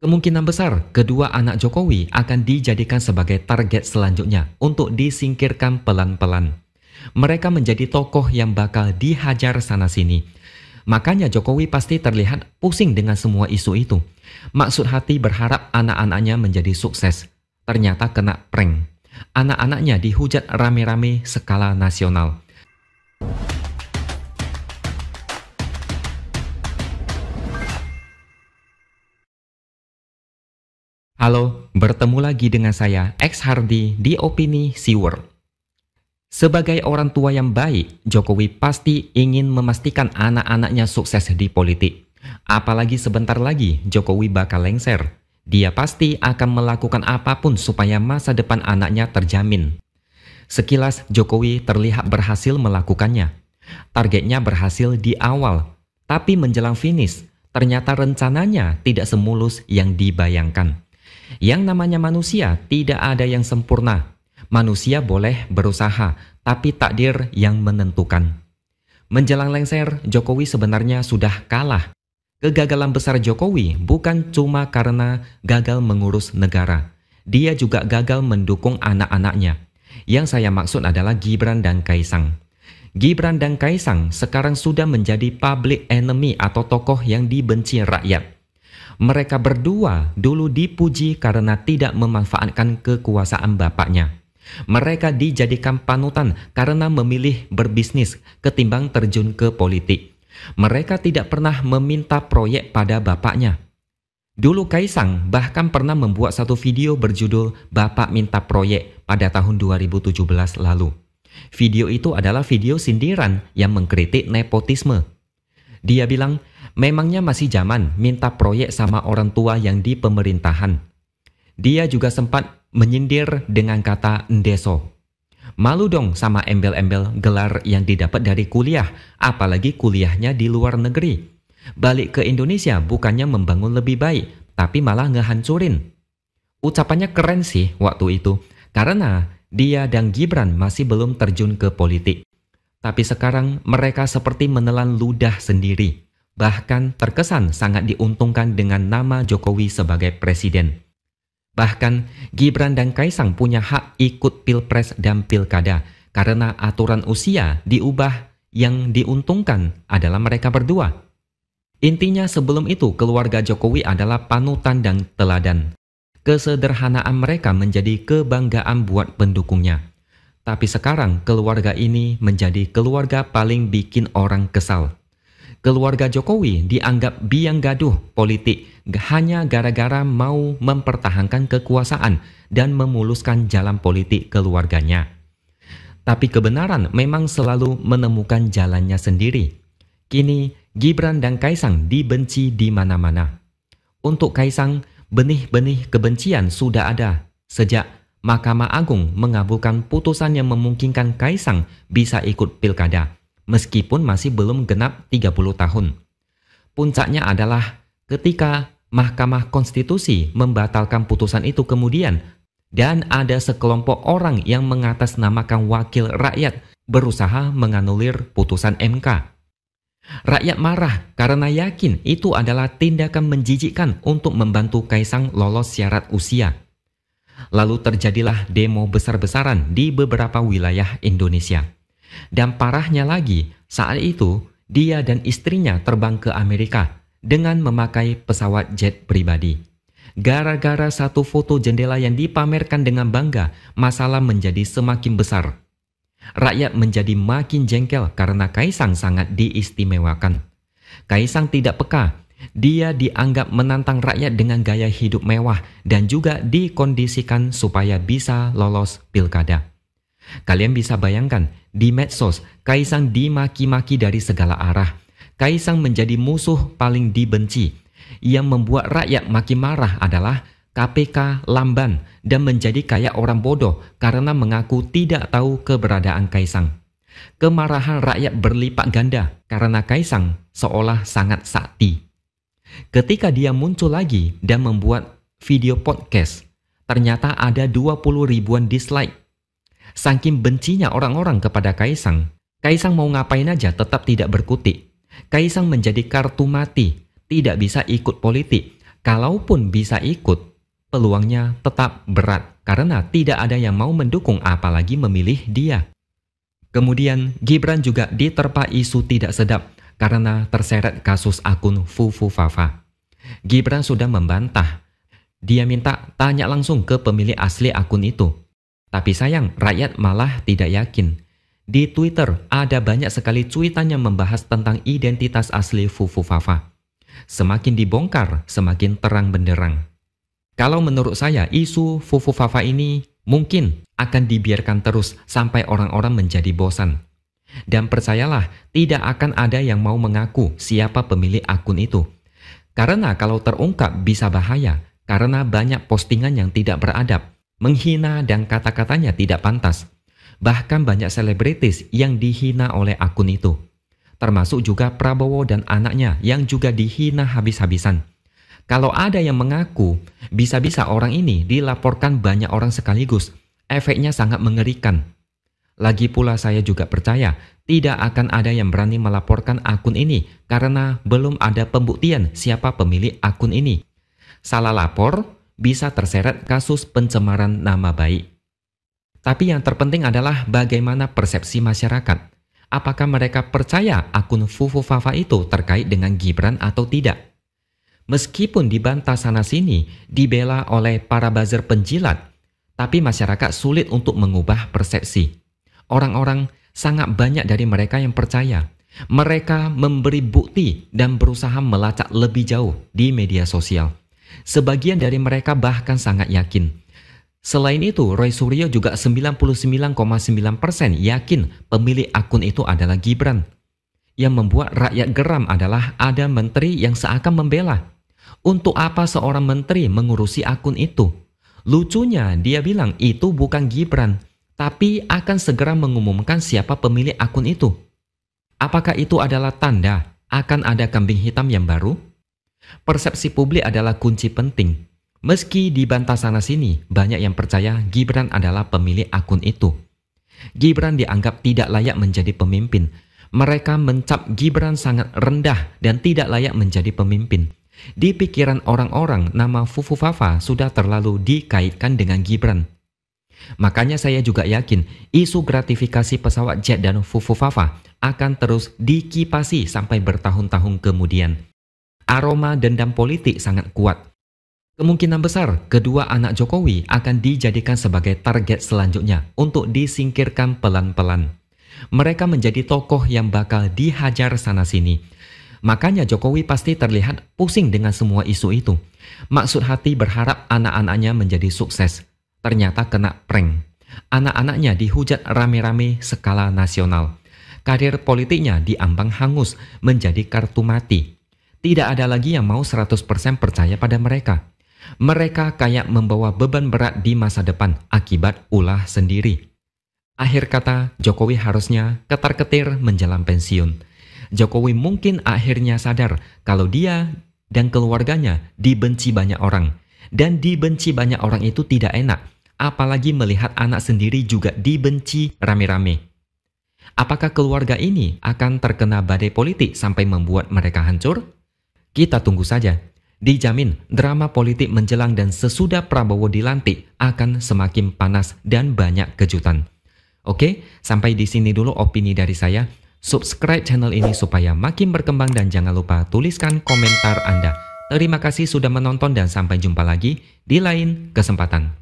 Kemungkinan besar kedua anak Jokowi akan dijadikan sebagai target selanjutnya untuk disingkirkan pelan-pelan. Mereka menjadi tokoh yang bakal dihajar sana-sini. Makanya Jokowi pasti terlihat pusing dengan semua isu itu. Maksud hati berharap anak-anaknya menjadi sukses. Ternyata kena prank. Anak-anaknya dihujat rame-rame skala nasional. Halo, bertemu lagi dengan saya X Hardy, di Opini Siwer. Sebagai orang tua yang baik, Jokowi pasti ingin memastikan anak-anaknya sukses di politik. Apalagi sebentar lagi Jokowi bakal lengser. Dia pasti akan melakukan apapun supaya masa depan anaknya terjamin. Sekilas Jokowi terlihat berhasil melakukannya. Targetnya berhasil di awal, tapi menjelang finish, ternyata rencananya tidak semulus yang dibayangkan. Yang namanya manusia tidak ada yang sempurna. Manusia boleh berusaha, tapi takdir yang menentukan. Menjelang lengser, Jokowi sebenarnya sudah kalah. Kegagalan besar Jokowi bukan cuma karena gagal mengurus negara. Dia juga gagal mendukung anak-anaknya. Yang saya maksud adalah Gibran dan Kaisang. Gibran dan Kaisang sekarang sudah menjadi public enemy atau tokoh yang dibenci rakyat. Mereka berdua dulu dipuji karena tidak memanfaatkan kekuasaan bapaknya. Mereka dijadikan panutan karena memilih berbisnis ketimbang terjun ke politik. Mereka tidak pernah meminta proyek pada bapaknya. Dulu Kaisang bahkan pernah membuat satu video berjudul Bapak Minta Proyek pada tahun 2017 lalu. Video itu adalah video sindiran yang mengkritik nepotisme. Dia bilang, Memangnya masih zaman minta proyek sama orang tua yang di pemerintahan. Dia juga sempat menyindir dengan kata ndeso. Malu dong sama embel-embel gelar yang didapat dari kuliah, apalagi kuliahnya di luar negeri. Balik ke Indonesia bukannya membangun lebih baik, tapi malah ngehancurin. Ucapannya keren sih waktu itu, karena dia dan Gibran masih belum terjun ke politik. Tapi sekarang mereka seperti menelan ludah sendiri bahkan terkesan sangat diuntungkan dengan nama Jokowi sebagai presiden. Bahkan Gibran dan Kaisang punya hak ikut pilpres dan pilkada karena aturan usia diubah yang diuntungkan adalah mereka berdua. Intinya sebelum itu keluarga Jokowi adalah panutan dan teladan. Kesederhanaan mereka menjadi kebanggaan buat pendukungnya. Tapi sekarang keluarga ini menjadi keluarga paling bikin orang kesal keluarga Jokowi dianggap biang gaduh politik hanya gara-gara mau mempertahankan kekuasaan dan memuluskan jalan politik keluarganya. Tapi kebenaran memang selalu menemukan jalannya sendiri. Kini, Gibran dan Kaisang dibenci di mana-mana. Untuk Kaisang, benih-benih kebencian sudah ada sejak Mahkamah Agung mengabulkan putusan yang memungkinkan Kaisang bisa ikut pilkada meskipun masih belum genap 30 tahun. Puncaknya adalah ketika Mahkamah Konstitusi membatalkan putusan itu kemudian dan ada sekelompok orang yang mengatasnamakan wakil rakyat berusaha menganulir putusan MK. Rakyat marah karena yakin itu adalah tindakan menjijikkan untuk membantu Kaisang lolos syarat usia. Lalu terjadilah demo besar-besaran di beberapa wilayah Indonesia. Dan parahnya lagi, saat itu dia dan istrinya terbang ke Amerika dengan memakai pesawat jet pribadi. Gara-gara satu foto jendela yang dipamerkan dengan bangga, masalah menjadi semakin besar. Rakyat menjadi makin jengkel karena Kaisang sangat diistimewakan. Kaisang tidak peka, dia dianggap menantang rakyat dengan gaya hidup mewah dan juga dikondisikan supaya bisa lolos pilkada. Kalian bisa bayangkan, di medsos, Kaisang dimaki-maki dari segala arah. Kaisang menjadi musuh paling dibenci. Yang membuat rakyat makin marah adalah KPK lamban dan menjadi kayak orang bodoh karena mengaku tidak tahu keberadaan Kaisang. Kemarahan rakyat berlipat ganda karena Kaisang seolah sangat sakti. Ketika dia muncul lagi dan membuat video podcast, ternyata ada 20 ribuan dislike Saking bencinya orang-orang kepada Kaisang, Kaisang mau ngapain aja tetap tidak berkutik. Kaisang menjadi kartu mati, tidak bisa ikut politik. Kalaupun bisa ikut, peluangnya tetap berat karena tidak ada yang mau mendukung apalagi memilih dia. Kemudian Gibran juga diterpa isu tidak sedap karena terseret kasus akun Fufu Fafa. Gibran sudah membantah. Dia minta tanya langsung ke pemilik asli akun itu. Tapi sayang, rakyat malah tidak yakin. Di Twitter ada banyak sekali cuitan yang membahas tentang identitas asli Fufu Fafa. Semakin dibongkar, semakin terang benderang. Kalau menurut saya, isu Fufu Fafa ini mungkin akan dibiarkan terus sampai orang-orang menjadi bosan. Dan percayalah, tidak akan ada yang mau mengaku siapa pemilik akun itu. Karena kalau terungkap bisa bahaya, karena banyak postingan yang tidak beradab, menghina dan kata-katanya tidak pantas. Bahkan banyak selebritis yang dihina oleh akun itu. Termasuk juga Prabowo dan anaknya yang juga dihina habis-habisan. Kalau ada yang mengaku, bisa-bisa orang ini dilaporkan banyak orang sekaligus. Efeknya sangat mengerikan. Lagi pula saya juga percaya tidak akan ada yang berani melaporkan akun ini karena belum ada pembuktian siapa pemilik akun ini. Salah lapor, bisa terseret kasus pencemaran nama baik. Tapi yang terpenting adalah bagaimana persepsi masyarakat. Apakah mereka percaya akun Fufu Fafa itu terkait dengan Gibran atau tidak? Meskipun dibantah sana-sini, dibela oleh para buzzer penjilat, tapi masyarakat sulit untuk mengubah persepsi. Orang-orang sangat banyak dari mereka yang percaya. Mereka memberi bukti dan berusaha melacak lebih jauh di media sosial. Sebagian dari mereka bahkan sangat yakin. Selain itu, Roy Suryo juga 99,9% yakin pemilik akun itu adalah Gibran. Yang membuat rakyat geram adalah ada menteri yang seakan membela. Untuk apa seorang menteri mengurusi akun itu? Lucunya, dia bilang itu bukan Gibran, tapi akan segera mengumumkan siapa pemilik akun itu. Apakah itu adalah tanda akan ada kambing hitam yang baru? Persepsi publik adalah kunci penting. Meski dibantah sana-sini, banyak yang percaya Gibran adalah pemilik akun itu. Gibran dianggap tidak layak menjadi pemimpin. Mereka mencap Gibran sangat rendah dan tidak layak menjadi pemimpin. Di pikiran orang-orang, nama Fufu Fafa sudah terlalu dikaitkan dengan Gibran. Makanya saya juga yakin isu gratifikasi pesawat jet dan Fufu Fafa akan terus dikipasi sampai bertahun-tahun kemudian aroma dendam politik sangat kuat. Kemungkinan besar kedua anak Jokowi akan dijadikan sebagai target selanjutnya untuk disingkirkan pelan-pelan. Mereka menjadi tokoh yang bakal dihajar sana-sini. Makanya Jokowi pasti terlihat pusing dengan semua isu itu. Maksud hati berharap anak-anaknya menjadi sukses. Ternyata kena prank. Anak-anaknya dihujat rame-rame skala nasional. Karir politiknya diambang hangus menjadi kartu mati tidak ada lagi yang mau 100% percaya pada mereka. Mereka kayak membawa beban berat di masa depan akibat ulah sendiri. Akhir kata, Jokowi harusnya ketar-ketir menjelang pensiun. Jokowi mungkin akhirnya sadar kalau dia dan keluarganya dibenci banyak orang. Dan dibenci banyak orang itu tidak enak, apalagi melihat anak sendiri juga dibenci rame-rame. Apakah keluarga ini akan terkena badai politik sampai membuat mereka hancur? Kita tunggu saja. Dijamin drama politik menjelang dan sesudah Prabowo dilantik akan semakin panas dan banyak kejutan. Oke, sampai di sini dulu opini dari saya. Subscribe channel ini supaya makin berkembang dan jangan lupa tuliskan komentar Anda. Terima kasih sudah menonton dan sampai jumpa lagi di lain kesempatan.